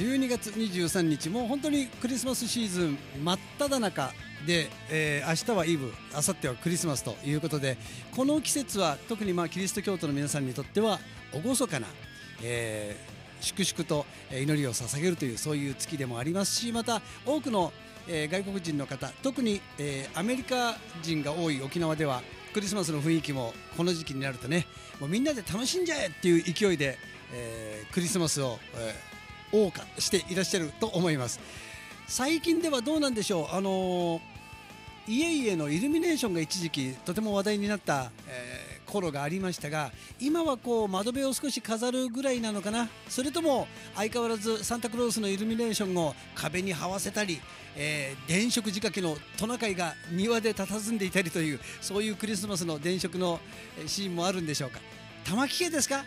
12月23日もう本当にクリスマスシーズン真っ只中で、えー、明日はイブ明後日はクリスマスということでこの季節は特にまあキリスト教徒の皆さんにとっては厳かな、えー、粛々と祈りを捧げるというそういう月でもありますしまた多くの、えー、外国人の方特に、えー、アメリカ人が多い沖縄ではクリスマスの雰囲気もこの時期になるとねもうみんなで楽しんじゃえっていう勢いで、えー、クリスマスを、えー謳歌していらっしゃると思います最近ではどうなんでしょうあの家々のイルミネーションが一時期とても話題になった、えー、頃がありましたが今はこう窓辺を少し飾るぐらいなのかなそれとも相変わらずサンタクロースのイルミネーションを壁に這わせたり、えー、電飾仕掛けのトナカイが庭で佇んでいたりというそういうクリスマスの電飾のシーンもあるんでしょうか玉木家ですか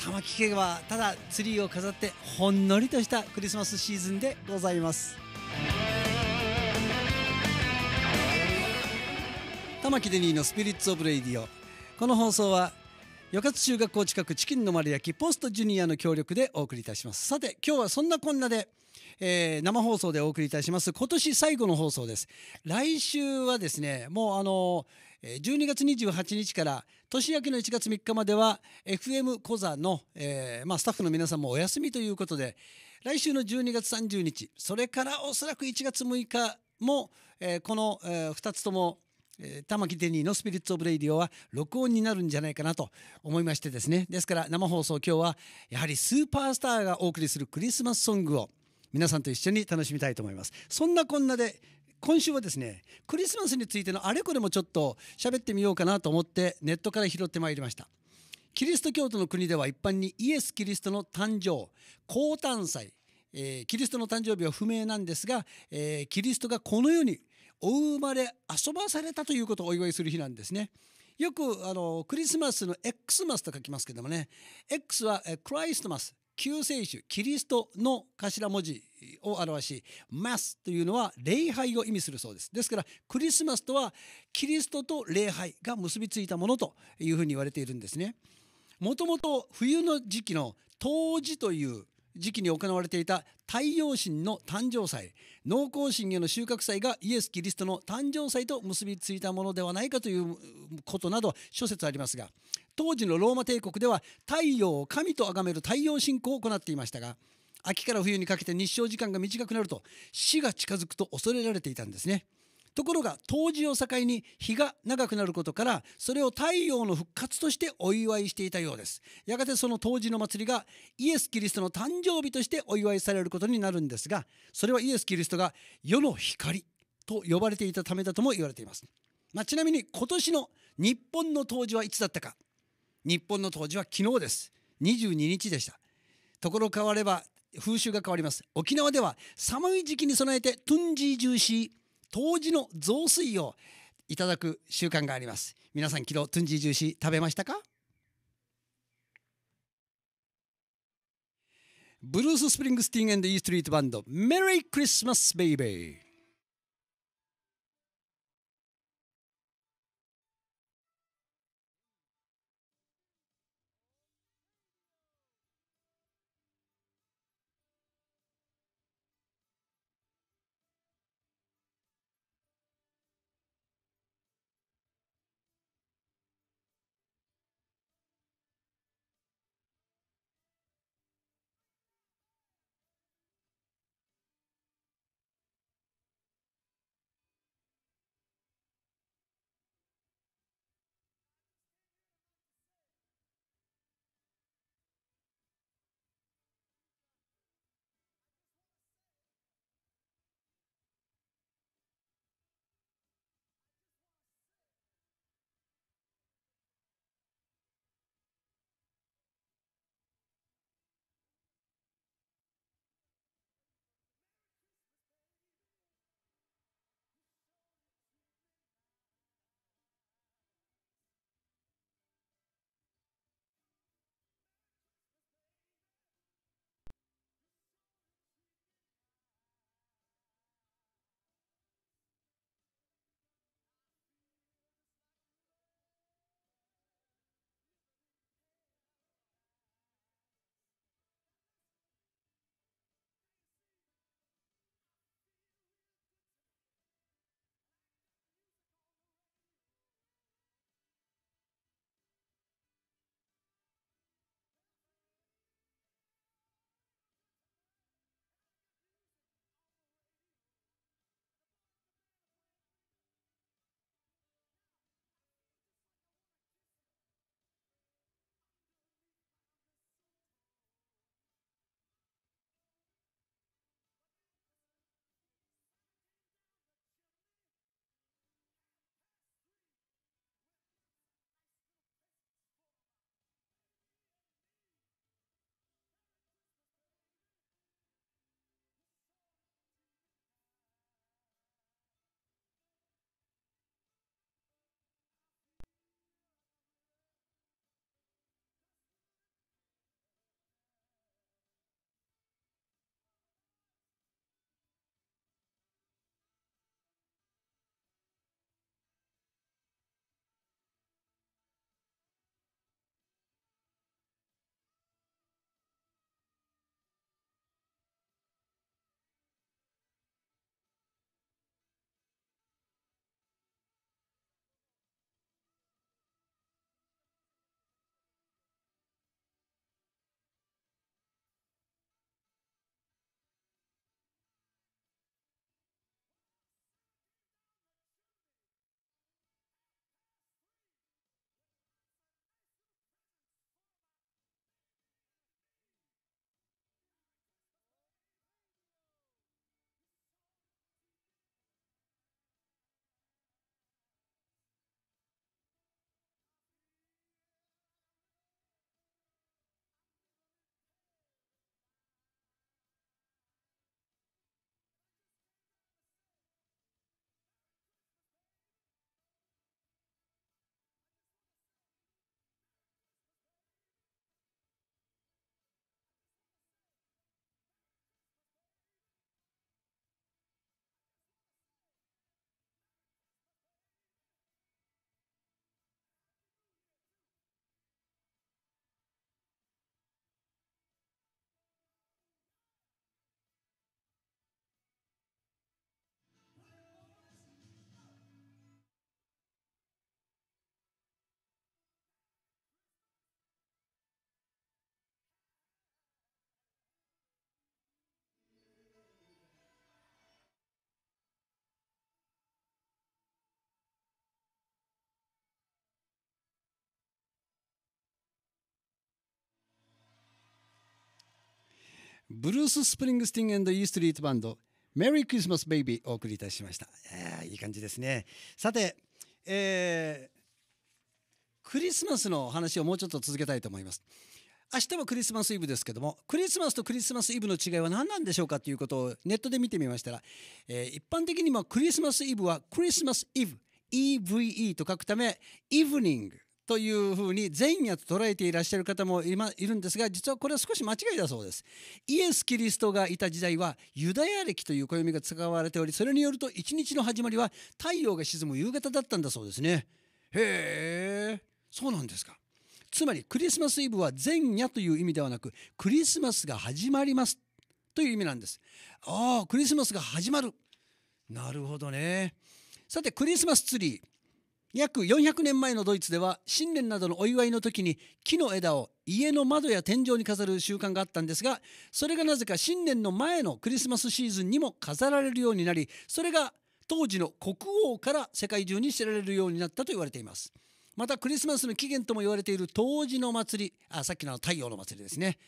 玉木家はただツリーを飾ってほんのりとしたクリスマスシーズンでございます玉木デニーのスピリッツ・オブ・レイディオこの放送は与勝中学校近くチキンの丸焼きポストジュニアの協力でお送りいたしますさて今日はそんなこんなで、えー、生放送でお送りいたします今年最後の放送です来週はですねもうあのー12月28日から年明けの1月3日までは FM コザの、えーまあ、スタッフの皆さんもお休みということで来週の12月30日それからおそらく1月6日も、えー、この、えー、2つとも玉城デニーのスピリッツ・オブ・レイディオは録音になるんじゃないかなと思いましてですねですから生放送今日はやはりスーパースターがお送りするクリスマスソングを皆さんと一緒に楽しみたいと思いますそんなこんなで今週はですねクリスマスについてのあれこれもちょっと喋ってみようかなと思ってネットから拾ってまいりましたキリスト教徒の国では一般にイエス・キリストの誕生降誕祭、えー、キリストの誕生日は不明なんですが、えー、キリストがこの世にお生まれ遊ばされたということをお祝いする日なんですねよくあのクリスマスの X マスと書きますけどもね X はクライストマス救世主キリストの頭文字を表しマスというのは礼拝を意味するそうですですからクリスマスとはキリストと礼拝が結びついたものというふうに言われているんですねもともと冬の時期の冬至という時期に行われていた太陽神の誕生祭農耕神への収穫祭がイエス・キリストの誕生祭と結びついたものではないかということなど諸説ありますが当時のローマ帝国では太陽を神と崇める太陽信仰を行っていましたが秋から冬にかけて日照時間が短くなると死が近づくと恐れられていたんですね。ところが冬至を境に日が長くなることからそれを太陽の復活としてお祝いしていたようですやがてその冬至の祭りがイエス・キリストの誕生日としてお祝いされることになるんですがそれはイエス・キリストが世の光と呼ばれていたためだとも言われています、まあ、ちなみに今年の日本の冬至はいつだったか日本の冬至は昨日です22日でしたところ変われば風習が変わります沖縄では寒い時期に備えてトゥンジージューシー当時の雑炊をいただく習慣があります皆さん昨日トゥンジージューシー食べましたかブルース・スプリングスティンエンド・イーストリートバンドメリークリスマスベイベーブルース・スプリングスティングイーストリートバンド、メリークリスマス・ベイビーお送りいたしました。いい感じですね。さて、えー、クリスマスの話をもうちょっと続けたいと思います。明日はクリスマスイブですけどもクリスマスとクリスマスイブの違いは何なんでしょうかということをネットで見てみましたら、えー、一般的にもクリスマスイブはクリスマスイブ EVE と書くためイブニングというふうに善意と捉えていらっしゃる方もいるんですが実はこれは少し間違いだそうですイエス・キリストがいた時代はユダヤ暦という暦が使われておりそれによると一日の始まりは太陽が沈む夕方だったんだそうですねへえそうなんですかつまりクリスマスイブは前夜という意味ではなくクリスマスが始まりますという意味なんですああクリスマスが始まるなるほどねさてクリスマスツリー約400年前のドイツでは新年などのお祝いの時に木の枝を家の窓や天井に飾る習慣があったんですがそれがなぜか新年の前のクリスマスシーズンにも飾られるようになりそれが当時の国王から世界中に知られるようになったと言われていますまたクリスマスの起源とも言われている冬至の祭りあさっきの太陽の祭りですね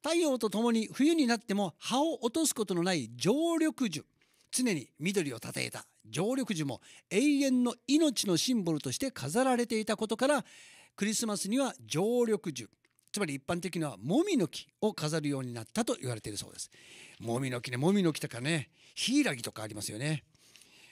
太陽とともに冬になっても葉を落とすことのない常緑樹常に緑をたたえた常緑樹も永遠の命のシンボルとして飾られていたことからクリスマスには常緑樹つまり一般的なもみの木を飾るようになったと言われているそうですもみの木ねもみの木とかねヒイラギとかありますよね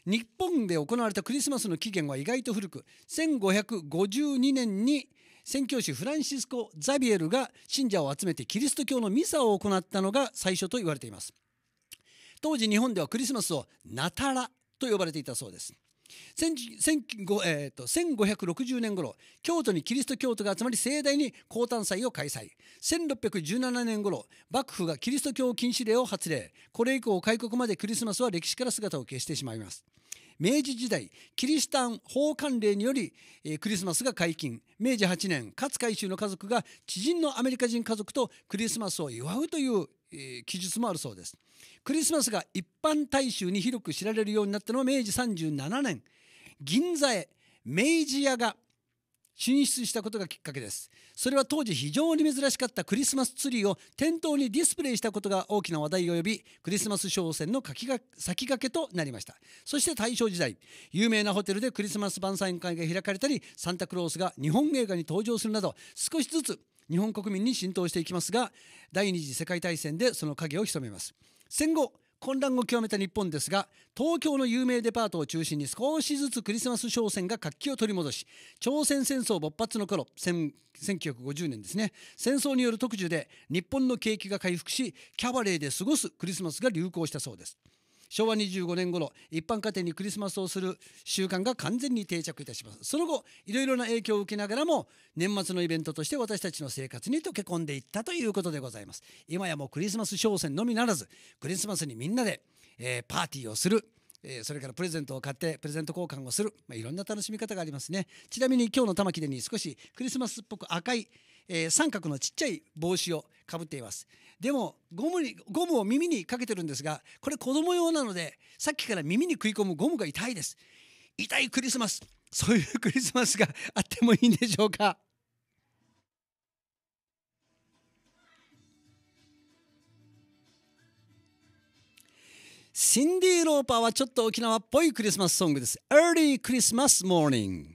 日本で行われたクリスマスの起源は意外と古く1552年に宣教師フランシスコ・ザビエルが信者を集めてキリスト教のミサを行ったのが最初と言われています当時日本ではクリスマスをナタラと呼ばれていたそうです。えー、1560年頃京都にキリスト教徒が集まり盛大に降誕祭を開催1617年頃幕府がキリスト教禁止令を発令これ以降開国までクリスマスは歴史から姿を消してしまいます明治時代キリシタン法還令により、えー、クリスマスが解禁明治8年勝海舟の家族が知人のアメリカ人家族とクリスマスを祝うという記述もあるそうですクリスマスが一般大衆に広く知られるようになったのは明治37年銀座へ明治屋が進出したことがきっかけですそれは当時非常に珍しかったクリスマスツリーを店頭にディスプレイしたことが大きな話題を呼びクリスマス商戦の先駆けとなりましたそして大正時代有名なホテルでクリスマス晩餐会が開かれたりサンタクロースが日本映画に登場するなど少しずつ日本国民に浸透していきますが第二次世界大戦でその影を潜めます戦後混乱を極めた日本ですが東京の有名デパートを中心に少しずつクリスマス商戦が活気を取り戻し朝鮮戦争勃発の頃1950年ですね戦争による特需で日本の景気が回復しキャバレーで過ごすクリスマスが流行したそうです昭和25年頃一般家庭にクリスマスをする習慣が完全に定着いたしますその後いろいろな影響を受けながらも年末のイベントとして私たちの生活に溶け込んでいったということでございます今やもうクリスマス商戦のみならずクリスマスにみんなで、えー、パーティーをするえそれからプレゼントを買ってプレゼント交換をする、まあ、いろんな楽しみ方がありますねちなみに今日の玉木でに少しクリスマスっぽく赤い、えー、三角のちっちゃい帽子をかぶっていますでもゴムにゴムを耳にかけてるんですがこれ子供用なのでさっきから耳に食い込むゴムが痛いです痛いクリスマスそういうクリスマスがあってもいいんでしょうかシンディ・ローパーはちょっと沖縄っぽいクリスマスソングです。Early Christmas Morning。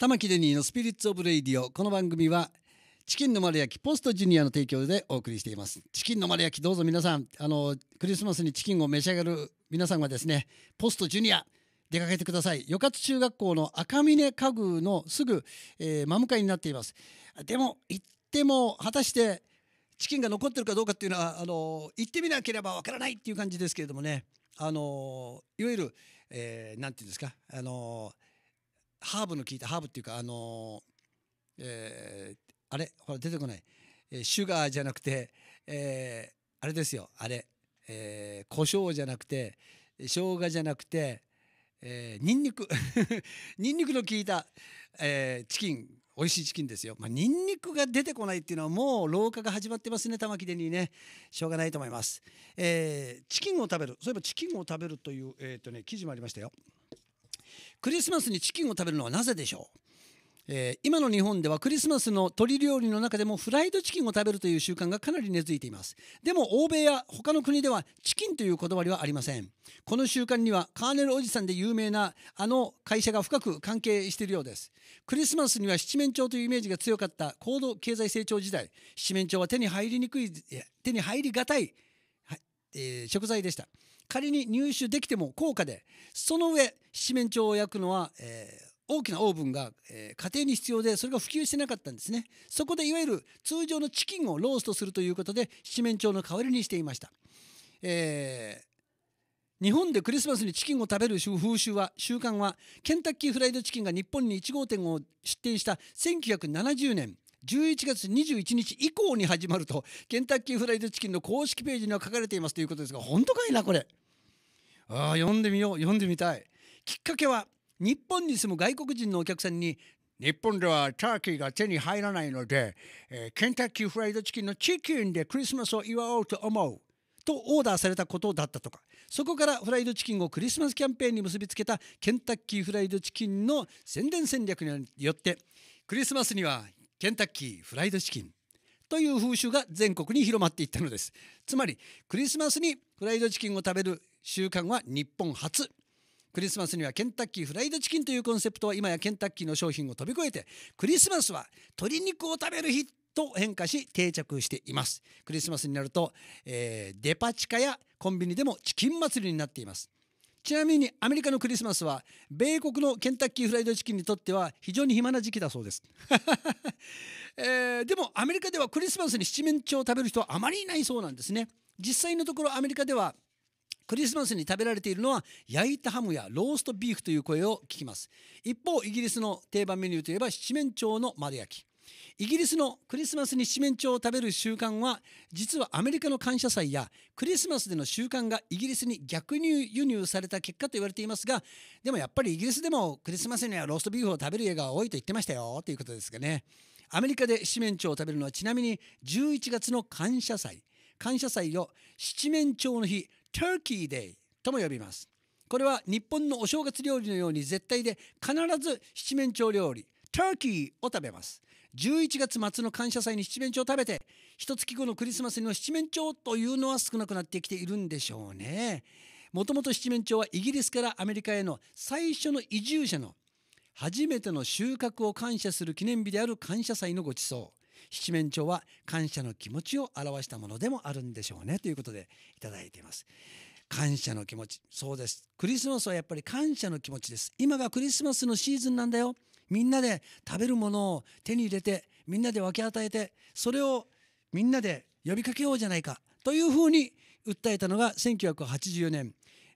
玉城デニーのスピリッツオブレイディオ。この番組は、チキンの丸焼きポストジュニアの提供でお送りしています。チキンの丸焼き、どうぞ皆さん、あの、クリスマスにチキンを召し上がる皆さんはですね、ポストジュニア、出かけてください。余活中学校の赤峰家具のすぐ、えー、真向かいになっています。でも、行っても、果たして、チキンが残ってるかどうかっていうのは、あの、行ってみなければわからないっていう感じですけれどもね、あの、いわゆる、えー、なんていうんですか、あのハーブの効いたハーブっていうかあのー、えー、あれほら出てこない、えー、シュガーじゃなくて、えあれですよあれ、えー、胡椒じゃなくて生姜じゃなくて、えー、ニンニク ニンニクの効いた、えチキン美味しいチキンですよ、まあ、ニンニクが出てこないっていうのはもう老化が始まってますね玉城でにねしょうがないと思います、えー、チキンを食べるそういえばチキンを食べるという、えーとね、記事もありましたよクリスマスにチキンを食べるのはなぜでしょうえー、今の日本ではクリスマスの鶏料理の中でもフライドチキンを食べるという習慣がかなり根付いていますでも欧米や他の国ではチキンというこだわりはありませんこの習慣にはカーネルおじさんで有名なあの会社が深く関係しているようですクリスマスには七面鳥というイメージが強かった高度経済成長時代七面鳥は手に入りにくい手に入りがたい、はいえー、食材でした仮に入手できても高価でその上七面鳥を焼くのは、えー、大きなオーブンが、えー、家庭に必要でそれが普及してなかったんですねそこでいわゆる通常のチキンをローストするということで七面鳥の代わりにしていました、えー、日本でクリスマスにチキンを食べる風習は習慣はケンタッキーフライドチキンが日本に1号店を出店した1970年11月21日以降に始まるとケンタッキーフライドチキンの公式ページには書かれていますということですが本当かいなこれ。ああ読んでみよう読んでみたいきっかけは日本に住む外国人のお客さんに日本ではターキーが手に入らないので、えー、ケンタッキーフライドチキンのチキンでクリスマスを祝おうと思うとオーダーされたことだったとかそこからフライドチキンをクリスマスキャンペーンに結びつけたケンタッキーフライドチキンの宣伝戦略によってクリスマスにはケンタッキーフライドチキンという風習が全国に広まっていったのですつまりクリスマスにフライドチキンを食べる週刊は日本初。クリスマスにはケンタッキーフライドチキンというコンセプトは今やケンタッキーの商品を飛び越えてクリスマスは鶏肉を食べる日と変化し定着していますクリスマスになると、えー、デパ地下やコンビニでもチキン祭りになっていますちなみにアメリカのクリスマスは米国のケンタッキーフライドチキンにとっては非常に暇な時期だそうです、えー、でもアメリカではクリスマスに七面鳥を食べる人はあまりいないそうなんですね実際のところアメリカではクリスマスに食べられているのは焼いたハムやローストビーフという声を聞きます一方イギリスの定番メニューといえば七面鳥の丸焼きイギリスのクリスマスに七面鳥を食べる習慣は実はアメリカの感謝祭やクリスマスでの習慣がイギリスに逆に輸入された結果と言われていますがでもやっぱりイギリスでもクリスマスにはローストビーフを食べる家が多いと言ってましたよということですがねアメリカで七面鳥を食べるのはちなみに11月の感謝祭感謝祭を七面鳥の日 Turkey Day とも呼びます。これは日本のお正月料理のように絶対で必ず七面鳥料理、ターキーを食べます。11月末の感謝祭に七面鳥を食べて、一月後のクリスマスには七面鳥というのは少なくなってきているんでしょうね。もともと七面鳥はイギリスからアメリカへの最初の移住者の初めての収穫を感謝する記念日である感謝祭のごちそう。七面鳥は感謝の気持ちを表したものでもあるんでしょうねということでいただいています。感謝の気持ち。そうです。クリスマスはやっぱり感謝の気持ちです。今がクリスマスのシーズンなんだよ。みんなで食べるものを手に入れて、みんなで分け与えて、それをみんなで呼びかけようじゃないか。というふうに訴えたのが1984年、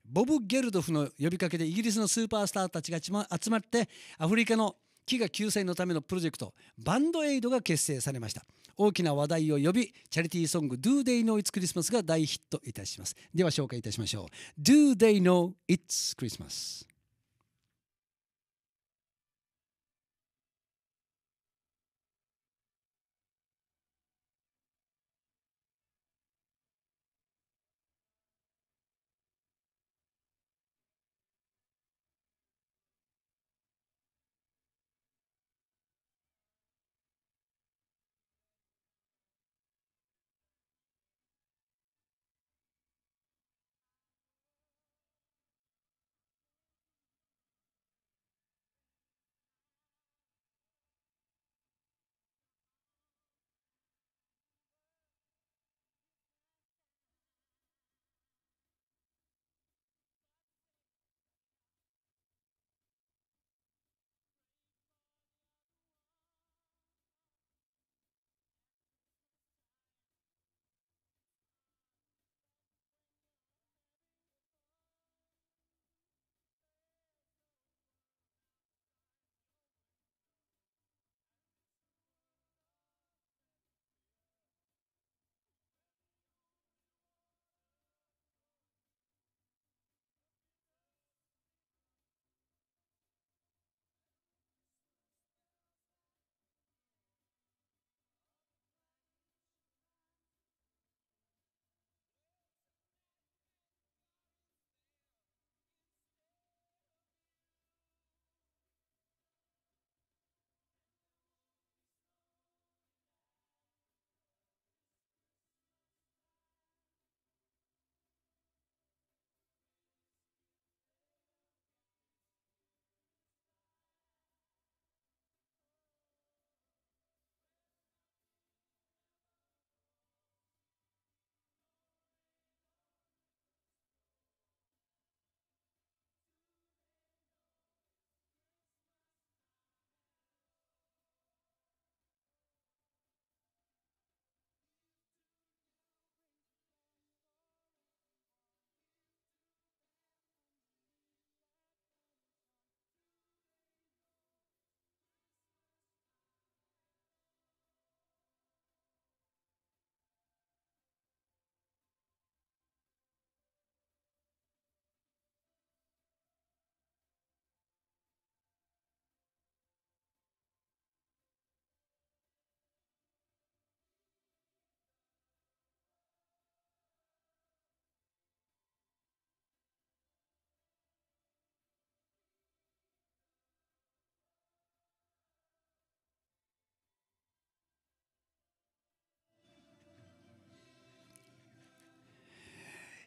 ボブ・ゲルドフの呼びかけでイギリスのスーパースターたちが集まってアフリカの飢餓救済のためのプロジェクトバンドエイドが結成されました大きな話題を呼びチャリティーソング「Do They Know It's Christmas」が大ヒットいたしますでは紹介いたしましょう「Do They Know It's Christmas」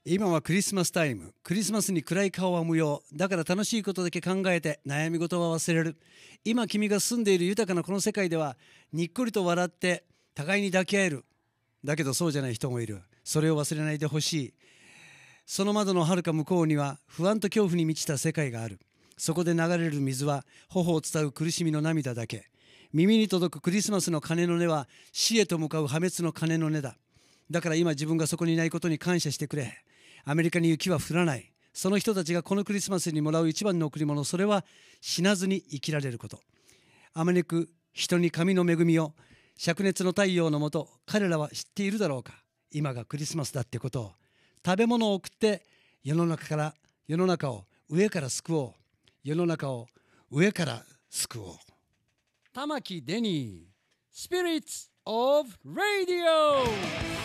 今はクリスマスタイムクリスマスに暗い顔は無用だから楽しいことだけ考えて悩み事は忘れる今君が住んでいる豊かなこの世界ではにっこりと笑って互いに抱き合えるだけどそうじゃない人もいるそれを忘れないでほしいその窓のはるか向こうには不安と恐怖に満ちた世界があるそこで流れる水は頬を伝う苦しみの涙だけ耳に届くクリスマスの鐘の音は死へと向かう破滅の鐘の音だだから今自分がそこにいないことに感謝してくれアメリカに雪は降らないその人たちがこのクリスマスにもらう一番の贈り物それは死なずに生きられることあまねく人に神の恵みを灼熱の太陽のもと彼らは知っているだろうか今がクリスマスだってことを食べ物を送って世の中から世の中を上から救おう世の中を上から救おう玉木デニースピリッツ・オブ・ラディオ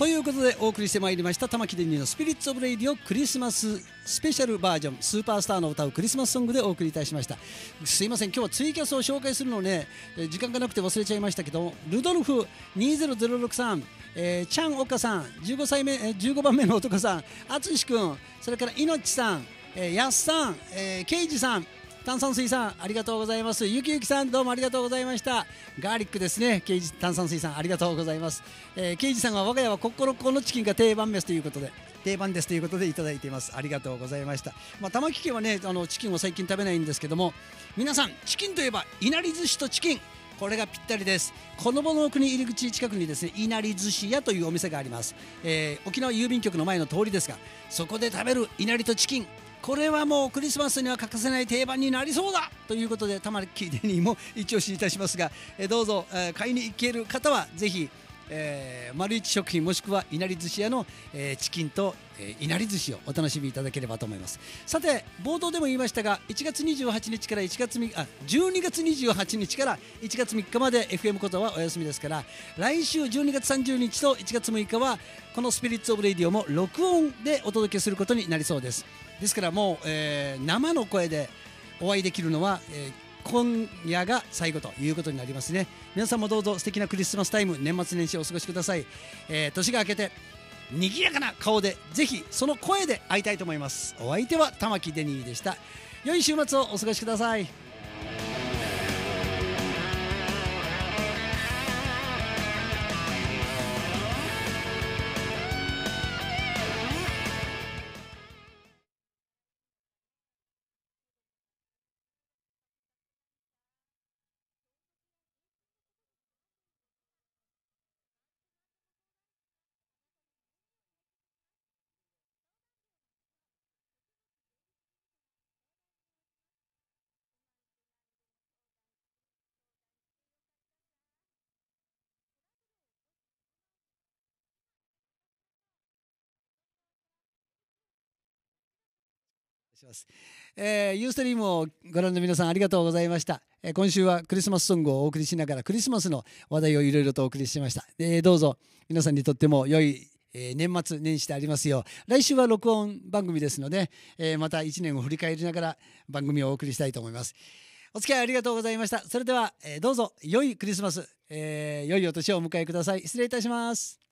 ということでお送りしてまいりました玉城デニーの「スピリッツ・オブ・レイディオ」クリスマススペシャルバージョンスーパースターの歌うクリスマスソングでお送りいたしましたすいません今日はツイキャスを紹介するのね時間がなくて忘れちゃいましたけどルドルフ20063さん、えチャン・オカさん15歳目、15番目の男さん淳君それからいのちさん、えー、やっさん、えー、ケイジさん炭酸水さんありがとうございますゆきゆきさんどうもありがとうございましたガーリックですね刑事炭酸水さんありがとうございます、えー、刑事さんは我が家はコッコロッコのチキンが定番ですということで定番ですということでいただいていますありがとうございましたまあ、玉木家はねあのチキンを最近食べないんですけども皆さんチキンといえば稲荷寿司とチキンこれがぴったりですこのぼの奥に入り口近くにですね稲荷寿司屋というお店があります、えー、沖縄郵便局の前の通りですがそこで食べる稲荷とチキンこれはもうクリスマスには欠かせない定番になりそうだということで玉木デニーも一押しいたしますが、えどうぞ、え買いに行ける方はぜひえー、丸一食品もしくはいなり寿司屋の、えー、チキンと、えー、いなり寿司をお楽しみいただければと思いますさて冒頭でも言いましたが1月28日から1月あ12月28日から1月3日まで FM ことはお休みですから来週12月30日と1月6日はこのスピリッツ・オブ・レイディオも録音でお届けすることになりそうですですからもう、えー、生の声でお会いできるのは、えー今夜が最後ということになりますね皆さんもどうぞ素敵なクリスマスタイム年末年始お過ごしください、えー、年が明けて賑やかな顔でぜひその声で会いたいと思いますお相手は玉木デニーでした良い週末をお過ごしくださいします。えー、ユーストリームをご覧の皆さんありがとうございました。えー、今週はクリスマスソングをお送りしながらクリスマスの話題をいろいろとお送りしました。えー、どうぞ皆さんにとっても良い、えー、年末年始でありますよう来週は録音番組ですので、えー、また1年を振り返りながら番組をお送りしたいと思います。お付き合いありがとうございました。それでは、えー、どうぞ良いクリスマス、えー、良いお年をお迎えください。失礼いたします。